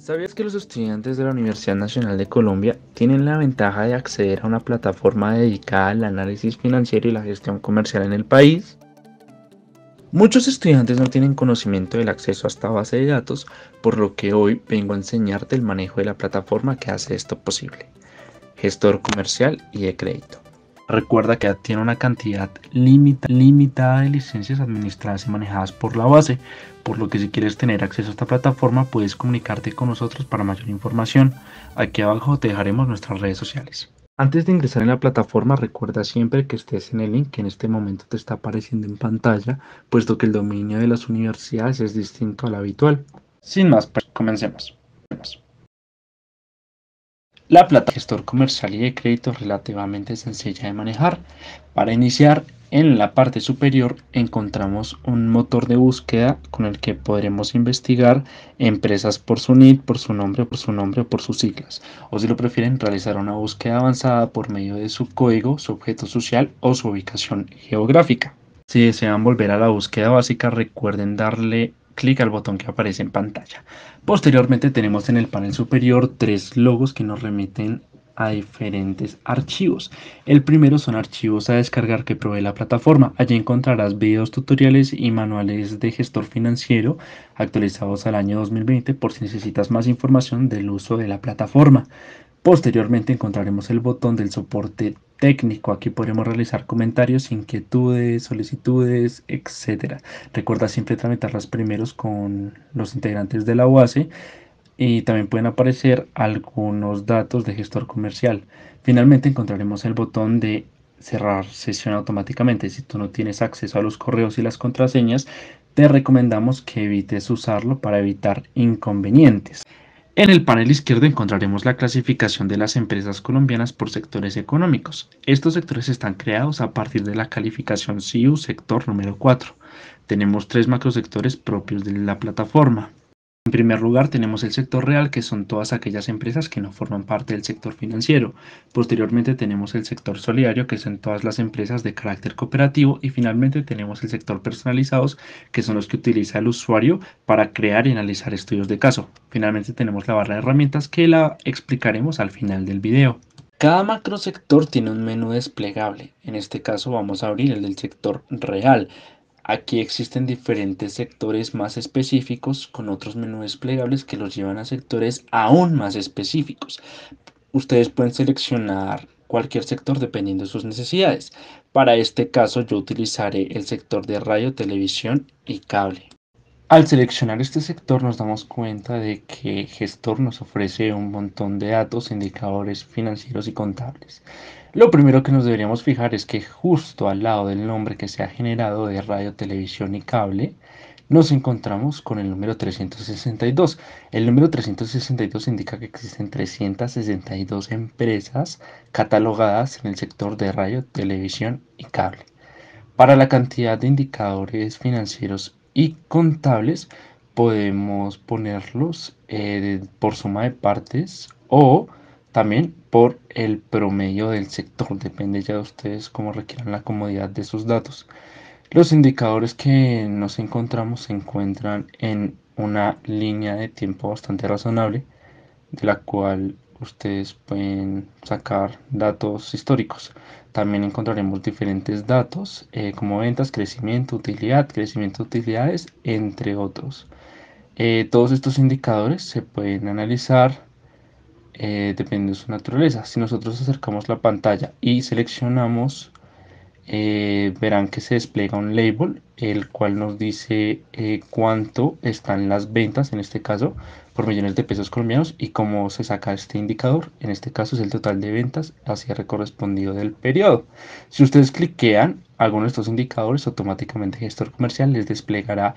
¿Sabías que los estudiantes de la Universidad Nacional de Colombia tienen la ventaja de acceder a una plataforma dedicada al análisis financiero y la gestión comercial en el país? Muchos estudiantes no tienen conocimiento del acceso a esta base de datos, por lo que hoy vengo a enseñarte el manejo de la plataforma que hace esto posible, gestor comercial y de crédito. Recuerda que tiene una cantidad limitada de licencias administradas y manejadas por la base, por lo que si quieres tener acceso a esta plataforma puedes comunicarte con nosotros para mayor información. Aquí abajo te dejaremos nuestras redes sociales. Antes de ingresar en la plataforma, recuerda siempre que estés en el link que en este momento te está apareciendo en pantalla, puesto que el dominio de las universidades es distinto al habitual. Sin más, pues, comencemos. La plataforma gestor comercial y de crédito es relativamente sencilla de manejar. Para iniciar, en la parte superior encontramos un motor de búsqueda con el que podremos investigar empresas por su NID, por su nombre, por su nombre o por sus siglas. O si lo prefieren, realizar una búsqueda avanzada por medio de su código, su objeto social o su ubicación geográfica. Si desean volver a la búsqueda básica, recuerden darle clic al botón que aparece en pantalla. Posteriormente tenemos en el panel superior tres logos que nos remiten a diferentes archivos. El primero son archivos a descargar que provee la plataforma. Allí encontrarás videos, tutoriales y manuales de gestor financiero actualizados al año 2020 por si necesitas más información del uso de la plataforma. Posteriormente encontraremos el botón del soporte técnico. Aquí podremos realizar comentarios, inquietudes, solicitudes, etc. Recuerda siempre tramitarlas primeros con los integrantes de la OASE y también pueden aparecer algunos datos de gestor comercial. Finalmente encontraremos el botón de cerrar sesión automáticamente. Si tú no tienes acceso a los correos y las contraseñas, te recomendamos que evites usarlo para evitar inconvenientes. En el panel izquierdo encontraremos la clasificación de las empresas colombianas por sectores económicos. Estos sectores están creados a partir de la calificación CIU sector número 4. Tenemos tres macrosectores propios de la plataforma. En primer lugar, tenemos el sector real, que son todas aquellas empresas que no forman parte del sector financiero. Posteriormente tenemos el sector solidario, que son todas las empresas de carácter cooperativo. Y finalmente tenemos el sector personalizados, que son los que utiliza el usuario para crear y analizar estudios de caso. Finalmente tenemos la barra de herramientas, que la explicaremos al final del video. Cada macro sector tiene un menú desplegable. En este caso vamos a abrir el del sector real. Aquí existen diferentes sectores más específicos con otros menús desplegables que los llevan a sectores aún más específicos. Ustedes pueden seleccionar cualquier sector dependiendo de sus necesidades. Para este caso yo utilizaré el sector de radio, televisión y cable. Al seleccionar este sector nos damos cuenta de que Gestor nos ofrece un montón de datos, indicadores financieros y contables. Lo primero que nos deberíamos fijar es que justo al lado del nombre que se ha generado de radio, televisión y cable, nos encontramos con el número 362. El número 362 indica que existen 362 empresas catalogadas en el sector de radio, televisión y cable. Para la cantidad de indicadores financieros y contables podemos ponerlos eh, por suma de partes o también por el promedio del sector, depende ya de ustedes cómo requieran la comodidad de sus datos. Los indicadores que nos encontramos se encuentran en una línea de tiempo bastante razonable, de la cual ustedes pueden sacar datos históricos. También encontraremos diferentes datos eh, como ventas, crecimiento, utilidad, crecimiento de utilidades, entre otros. Eh, todos estos indicadores se pueden analizar eh, depende de su naturaleza. Si nosotros acercamos la pantalla y seleccionamos, eh, verán que se despliega un label, el cual nos dice eh, cuánto están las ventas, en este caso, por millones de pesos colombianos y cómo se saca este indicador. En este caso es el total de ventas hacia cierre correspondido del periodo. Si ustedes cliquean alguno de estos indicadores, automáticamente Gestor Comercial les desplegará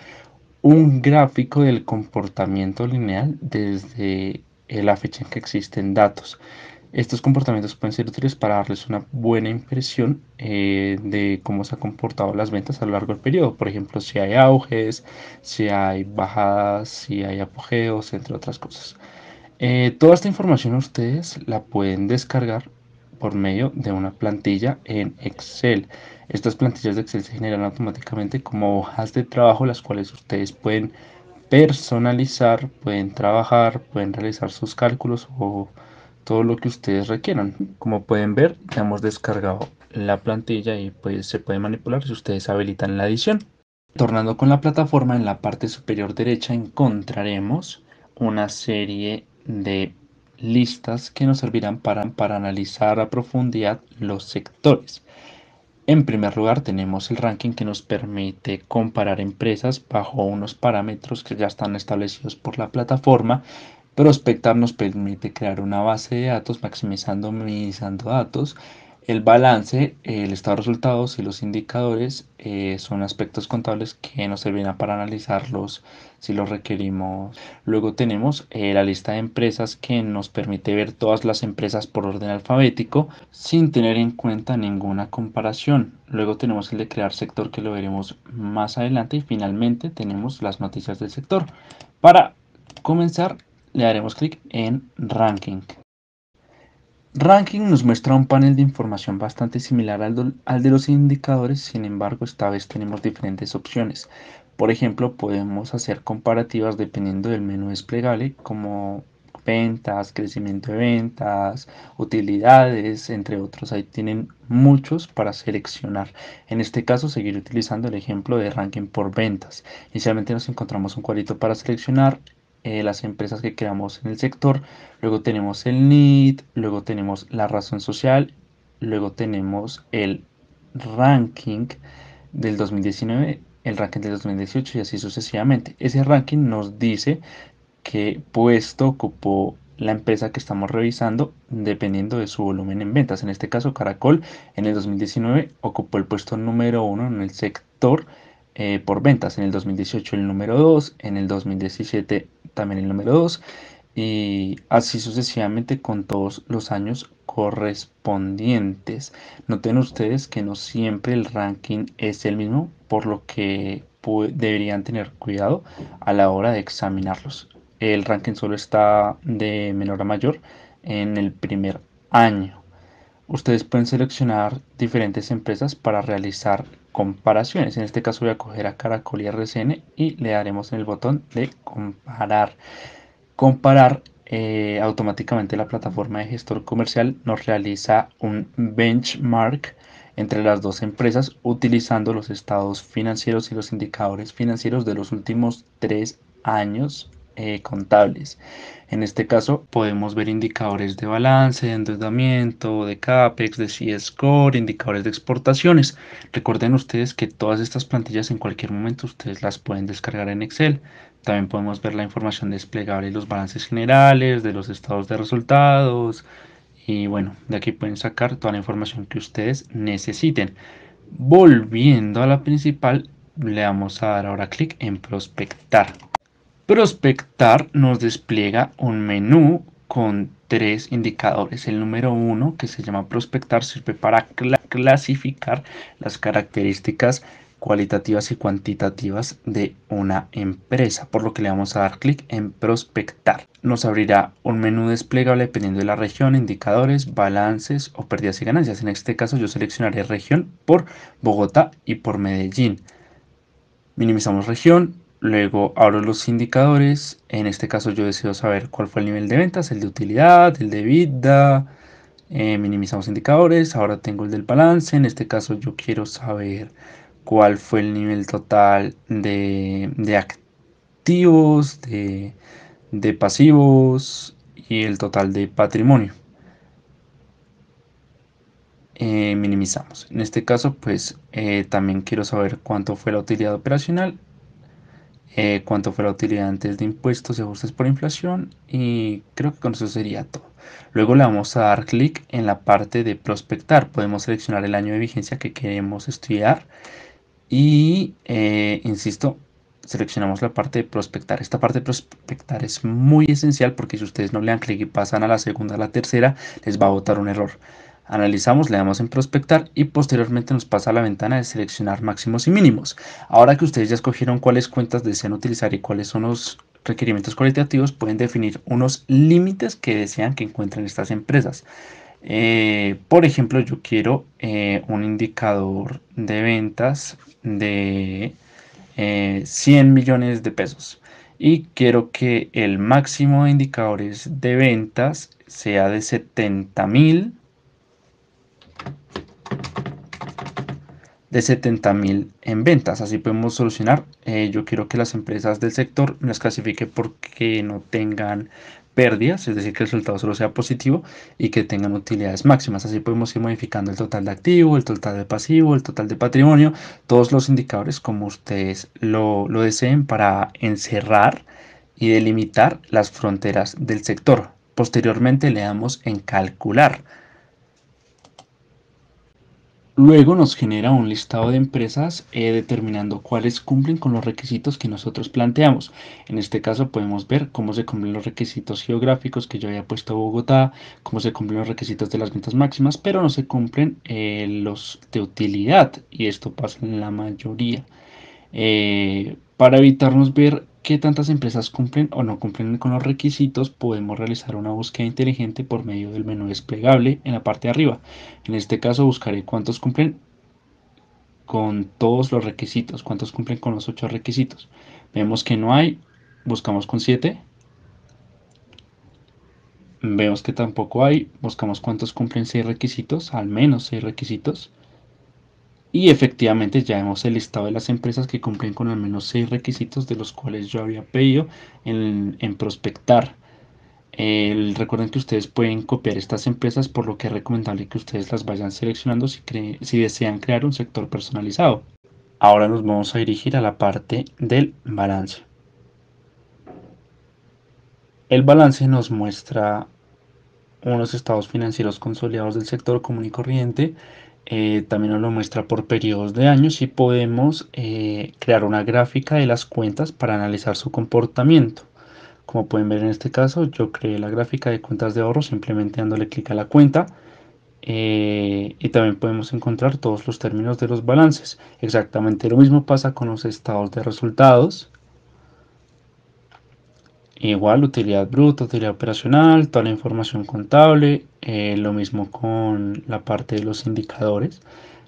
un gráfico del comportamiento lineal desde eh, la fecha en que existen datos. Estos comportamientos pueden ser útiles para darles una buena impresión eh, de cómo se han comportado las ventas a lo largo del periodo. Por ejemplo, si hay auges, si hay bajadas, si hay apogeos, entre otras cosas. Eh, toda esta información ustedes la pueden descargar por medio de una plantilla en Excel. Estas plantillas de Excel se generan automáticamente como hojas de trabajo, las cuales ustedes pueden personalizar, pueden trabajar, pueden realizar sus cálculos o todo lo que ustedes requieran. Como pueden ver, ya hemos descargado la plantilla y pues se puede manipular si ustedes habilitan la edición. Tornando con la plataforma, en la parte superior derecha encontraremos una serie de listas que nos servirán para, para analizar a profundidad los sectores. En primer lugar, tenemos el ranking que nos permite comparar empresas bajo unos parámetros que ya están establecidos por la plataforma. Prospectar nos permite crear una base de datos maximizando minimizando datos el balance, el estado de resultados y los indicadores eh, son aspectos contables que nos servirán para analizarlos si los requerimos. Luego tenemos eh, la lista de empresas que nos permite ver todas las empresas por orden alfabético sin tener en cuenta ninguna comparación. Luego tenemos el de crear sector que lo veremos más adelante y finalmente tenemos las noticias del sector. Para comenzar le daremos clic en ranking. Ranking nos muestra un panel de información bastante similar al, de los indicadores, sin embargo esta vez tenemos diferentes opciones. Por ejemplo, podemos hacer comparativas dependiendo del menú desplegable como ventas, crecimiento de ventas, utilidades, entre otros. Ahí tienen muchos para seleccionar. En este caso seguiré utilizando el ejemplo de ranking por ventas. Inicialmente nos encontramos un cuadrito para seleccionar eh, las empresas que creamos en el sector, luego tenemos el NIT, luego tenemos la razón social, luego tenemos el ranking del 2019, el ranking del 2018 y así sucesivamente. Ese ranking nos dice qué puesto ocupó la empresa que estamos revisando dependiendo de su volumen en ventas. En este caso, Caracol en el 2019 ocupó el puesto número uno en el sector eh, por ventas. En el 2018 el número 2, en el 2017 también el número 2 y así sucesivamente con todos los años correspondientes. Noten ustedes que no siempre el ranking es el mismo, por lo que deberían tener cuidado a la hora de examinarlos. El ranking solo está de menor a mayor en el primer año. Ustedes pueden seleccionar diferentes empresas para realizar comparaciones. En este caso voy a coger a Caracol y RCN y le daremos en el botón de comparar. Comparar eh, automáticamente la plataforma de gestor comercial nos realiza un benchmark entre las dos empresas utilizando los estados financieros y los indicadores financieros de los últimos tres años eh, contables. En este caso podemos ver indicadores de balance, de endeudamiento, de CAPEX, de C-Score, indicadores de exportaciones. Recuerden ustedes que todas estas plantillas en cualquier momento ustedes las pueden descargar en Excel. También podemos ver la información desplegable de los balances generales, de los estados de resultados. Y bueno, de aquí pueden sacar toda la información que ustedes necesiten. Volviendo a la principal, le vamos a dar ahora clic en prospectar. Prospectar nos despliega un menú con tres indicadores. El número uno, que se llama prospectar, sirve para clasificar las características cualitativas y cuantitativas de una empresa, por lo que le vamos a dar clic en prospectar. Nos abrirá un menú desplegable dependiendo de la región, indicadores, balances o pérdidas y ganancias. En este caso yo seleccionaré región por Bogotá y por Medellín. Minimizamos región, Luego abro los indicadores. En este caso yo deseo saber cuál fue el nivel de ventas, el de utilidad, el de vida. Eh, minimizamos indicadores. Ahora tengo el del balance. En este caso yo quiero saber cuál fue el nivel total de, activos, de, pasivos y el total de patrimonio. Eh, minimizamos. En este caso, pues eh, también quiero saber cuánto fue la utilidad operacional eh, cuánto fue la utilidad antes de impuestos y ajustes por inflación y creo que con eso sería todo. Luego le vamos a dar clic en la parte de prospectar. Podemos seleccionar el año de vigencia que queremos estudiar y, eh, insisto, seleccionamos la parte de prospectar. Esta parte de prospectar es muy esencial porque si ustedes no le dan clic y pasan a la segunda, a la tercera, les va a botar un error analizamos, le damos en prospectar y posteriormente nos pasa a la ventana de seleccionar máximos y mínimos. Ahora que ustedes ya escogieron cuáles cuentas desean utilizar y cuáles son los requerimientos cualitativos, pueden definir unos límites que desean que encuentren estas empresas. Eh, por ejemplo, yo quiero eh, un indicador de ventas de 100 eh, millones de pesos y quiero que el máximo de indicadores de ventas sea de 70 mil de 70 mil en ventas. Así podemos solucionar. Eh, yo quiero que las empresas del sector las clasifique porque no tengan pérdidas, es decir, que el resultado solo sea positivo y que tengan utilidades máximas. Así podemos ir modificando el total de activo, el total de pasivo, el total de patrimonio, todos los indicadores como ustedes lo, lo deseen para encerrar y delimitar las fronteras del sector. Posteriormente le damos en calcular. Luego nos genera un listado de empresas eh, determinando cuáles cumplen con los requisitos que nosotros planteamos. En este caso podemos ver cómo se cumplen los requisitos geográficos que yo había puesto a Bogotá, cómo se cumplen los requisitos de las ventas máximas, pero no se cumplen eh, los de utilidad y esto pasa en la mayoría. Eh, para evitarnos ver qué tantas empresas cumplen o no cumplen con los requisitos, podemos realizar una búsqueda inteligente por medio del menú desplegable en la parte de arriba. En este caso buscaré cuántos cumplen con todos los requisitos, cuántos cumplen con los 8 requisitos. Vemos que no hay, buscamos con 7. Vemos que tampoco hay, buscamos cuántos cumplen 6 requisitos, al menos 6 requisitos. Y efectivamente ya hemos el listado de las empresas que cumplen con al menos seis requisitos de los cuales yo había pedido en, prospectar. recuerden que ustedes pueden copiar estas empresas por lo que es recomendable que ustedes las vayan seleccionando si, si desean crear un sector personalizado. Ahora nos vamos a dirigir a la parte del balance. El balance nos muestra unos estados financieros consolidados del sector común y corriente eh, también nos lo muestra por periodos de años y podemos eh, crear una gráfica de las cuentas para analizar su comportamiento. Como pueden ver en este caso, yo creé la gráfica de cuentas de ahorro simplemente dándole clic a la cuenta. Eh, y también podemos encontrar todos los términos de los balances. Exactamente lo mismo pasa con los estados de resultados. Igual utilidad bruta, utilidad operacional, toda la información contable, eh, lo mismo con la parte de los indicadores.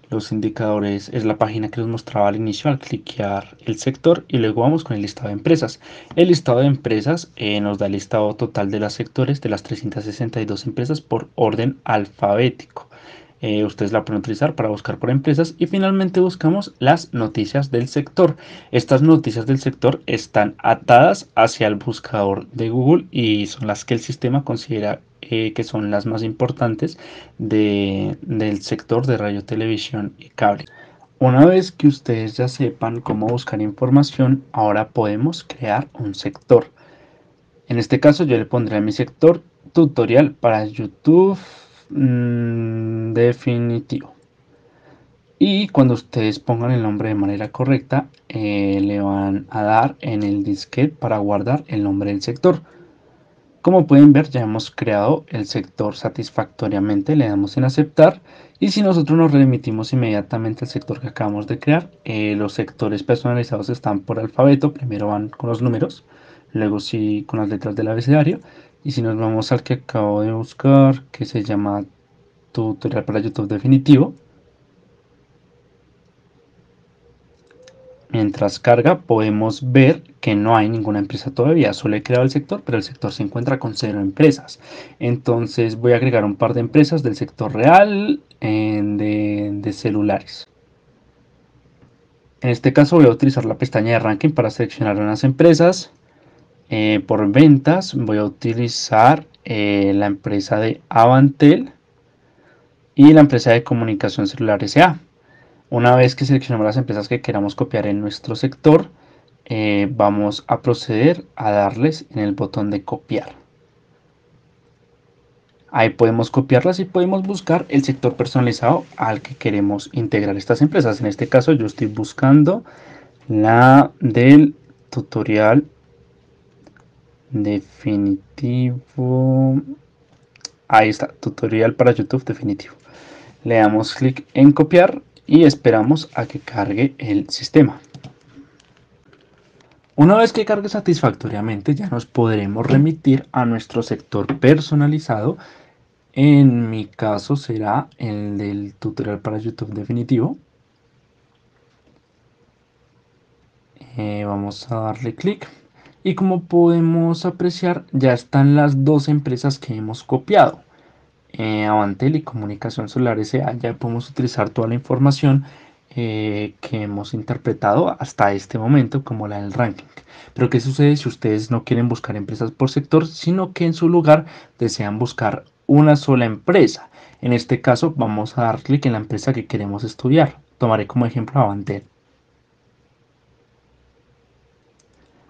Los indicadores es la página que les mostraba al inicio al cliquear el sector y luego vamos con el listado de empresas. El listado de empresas eh, nos da el listado total de los sectores de las 362 empresas por orden alfabético. Eh, ustedes la pueden utilizar para buscar por empresas y finalmente buscamos las noticias del sector. Estas noticias del sector están atadas hacia el buscador de Google y son las que el sistema considera eh, que son las más importantes de, del sector de radio, televisión y cable. Una vez que ustedes ya sepan cómo buscar información, ahora podemos crear un sector. En este caso yo le pondré a mi sector tutorial para YouTube, Mm, definitivo. Y cuando ustedes pongan el nombre de manera correcta, eh, le van a dar en el disquete para guardar el nombre del sector. Como pueden ver, ya hemos creado el sector satisfactoriamente, le damos en aceptar y si nosotros nos remitimos inmediatamente al sector que acabamos de crear, eh, los sectores personalizados están por alfabeto, primero van con los números, luego sí con las letras del abecedario y si nos vamos al que acabo de buscar, que se llama tutorial para YouTube definitivo. Mientras carga podemos ver que no hay ninguna empresa todavía, solo he creado el sector, pero el sector se encuentra con cero empresas. Entonces voy a agregar un par de empresas del sector real de celulares. En este caso voy a utilizar la pestaña de ranking para seleccionar unas empresas. Eh, por ventas voy a utilizar eh, la empresa de Avantel y la empresa de comunicación celular SA. Una vez que seleccionamos las empresas que queramos copiar en nuestro sector, eh, vamos a proceder a darles en el botón de copiar. Ahí podemos copiarlas y podemos buscar el sector personalizado al que queremos integrar estas empresas. En este caso yo estoy buscando la del tutorial Definitivo. Ahí está, tutorial para YouTube definitivo. Le damos clic en copiar y esperamos a que cargue el sistema. Una vez que cargue satisfactoriamente ya nos podremos remitir a nuestro sector personalizado. En mi caso será el del tutorial para YouTube definitivo. Eh, vamos a darle clic y como podemos apreciar ya están las dos empresas que hemos copiado. Eh, Avantel y Comunicación Solar S.A. ya podemos utilizar toda la información eh, que hemos interpretado hasta este momento como la del ranking. Pero ¿qué sucede si ustedes no quieren buscar empresas por sector, sino que en su lugar desean buscar una sola empresa? En este caso vamos a dar clic en la empresa que queremos estudiar. Tomaré como ejemplo Avantel.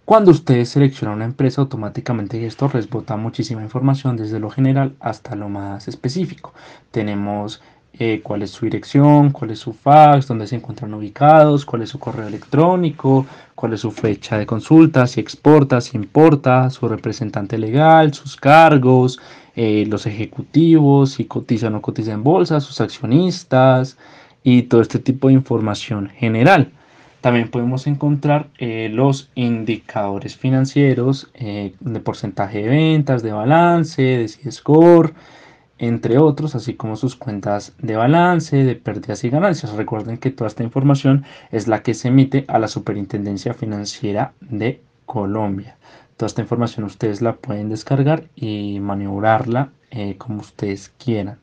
Cuando ustedes seleccionan una empresa, automáticamente esto resbota muchísima información desde lo general hasta lo más específico. Tenemos eh, cuál es su dirección, cuál es su fax, dónde se encuentran ubicados, cuál es su correo electrónico, cuál es su fecha de consulta, si exporta, si importa, su representante legal, sus cargos, eh, los ejecutivos, si cotiza o no cotiza en bolsa, sus accionistas y todo este tipo de información general. También podemos encontrar eh, los indicadores financieros eh, de porcentaje de ventas, de balance, de C-Score, entre otros, así como sus cuentas de balance, de pérdidas y ganancias. Recuerden que toda esta información es la que se emite a la Superintendencia Financiera de Colombia. Toda esta información ustedes la pueden descargar y maniobrarla eh, como ustedes quieran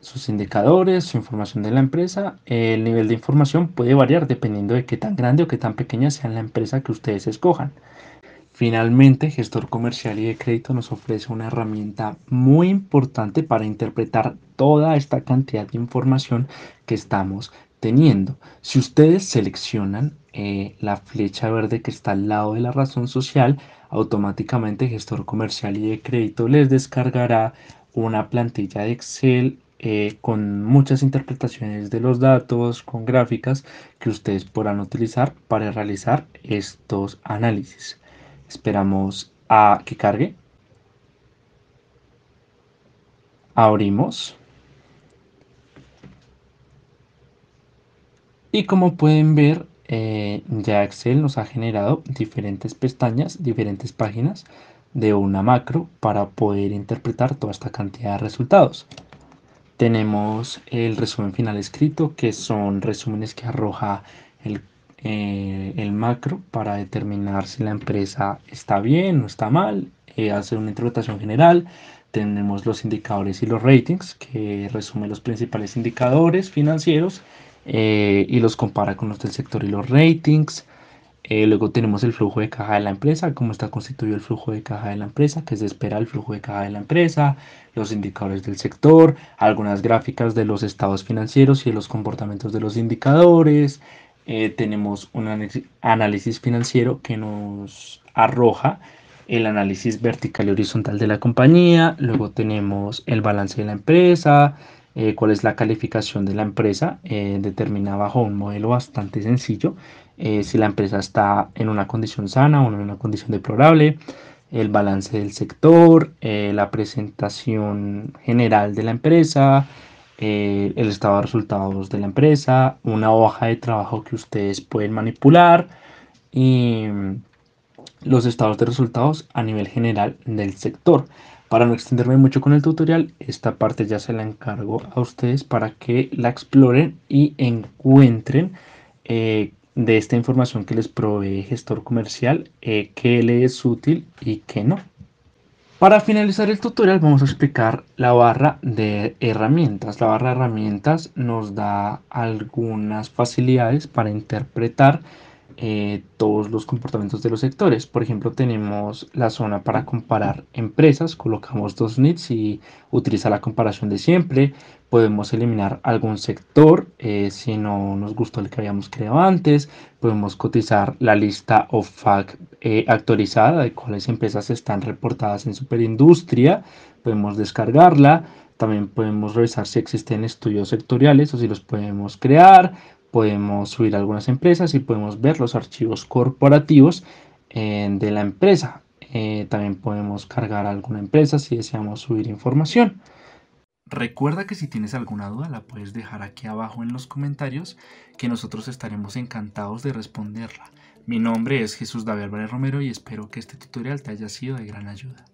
sus indicadores, su información de la empresa. El nivel de información puede variar dependiendo de qué tan grande o qué tan pequeña sea la empresa que ustedes escojan. Finalmente, Gestor Comercial y de Crédito nos ofrece una herramienta muy importante para interpretar toda esta cantidad de información que estamos teniendo. Si ustedes seleccionan eh, la flecha verde que está al lado de la razón social, automáticamente Gestor Comercial y de Crédito les descargará una plantilla de Excel eh, con muchas interpretaciones de los datos, con gráficas que ustedes podrán utilizar para realizar estos análisis. Esperamos a que cargue. Abrimos. Y como pueden ver, eh, ya Excel nos ha generado diferentes pestañas, diferentes páginas de una macro para poder interpretar toda esta cantidad de resultados. Tenemos el resumen final escrito, que son resúmenes que arroja eh, el, macro para determinar si la empresa está bien o está mal, eh, hace una interpretación general. Tenemos los indicadores y los ratings, que resume los principales indicadores financieros eh, y los compara con los del sector y los ratings. Eh, luego tenemos el flujo de caja de la empresa, cómo está constituido el flujo de caja de la empresa, qué se espera el flujo de caja de la empresa, los indicadores del sector, algunas gráficas de los estados financieros y de los comportamientos de los indicadores. Eh, tenemos un análisis financiero que nos arroja el análisis vertical y horizontal de la compañía. Luego tenemos el balance de la empresa, eh, cuál es la calificación de la empresa, eh, determina bajo un modelo bastante sencillo eh, si la empresa está en una condición sana o en una condición deplorable, el balance del sector, la presentación general de la empresa, el estado de resultados de la empresa, una hoja de trabajo que ustedes pueden manipular y los estados de resultados a nivel general del sector. Para no extenderme mucho con el tutorial, esta parte ya se la encargo a ustedes para que la exploren y encuentren eh, de esta información que les provee gestor comercial, que eh, qué le es útil y qué no. Para finalizar el tutorial vamos a explicar la barra de herramientas. La barra de herramientas nos da algunas facilidades para interpretar eh, todos los comportamientos de los sectores. Por ejemplo, tenemos la zona para comparar empresas, colocamos dos NITs y utiliza la comparación de siempre. Podemos eliminar algún sector eh, si no nos gustó el que habíamos creado antes. Podemos cotizar la lista OFAC eh, actualizada de cuáles empresas están reportadas en superindustria. Podemos descargarla. También podemos revisar si existen estudios sectoriales o si los podemos crear podemos subir algunas empresas y podemos ver los archivos corporativos eh, de la empresa. Eh, también podemos cargar alguna empresa si deseamos subir información. Recuerda que si tienes alguna duda la puedes dejar aquí abajo en los comentarios que nosotros estaremos encantados de responderla. Mi nombre es Jesús David Álvarez Romero y espero que este tutorial te haya sido de gran ayuda.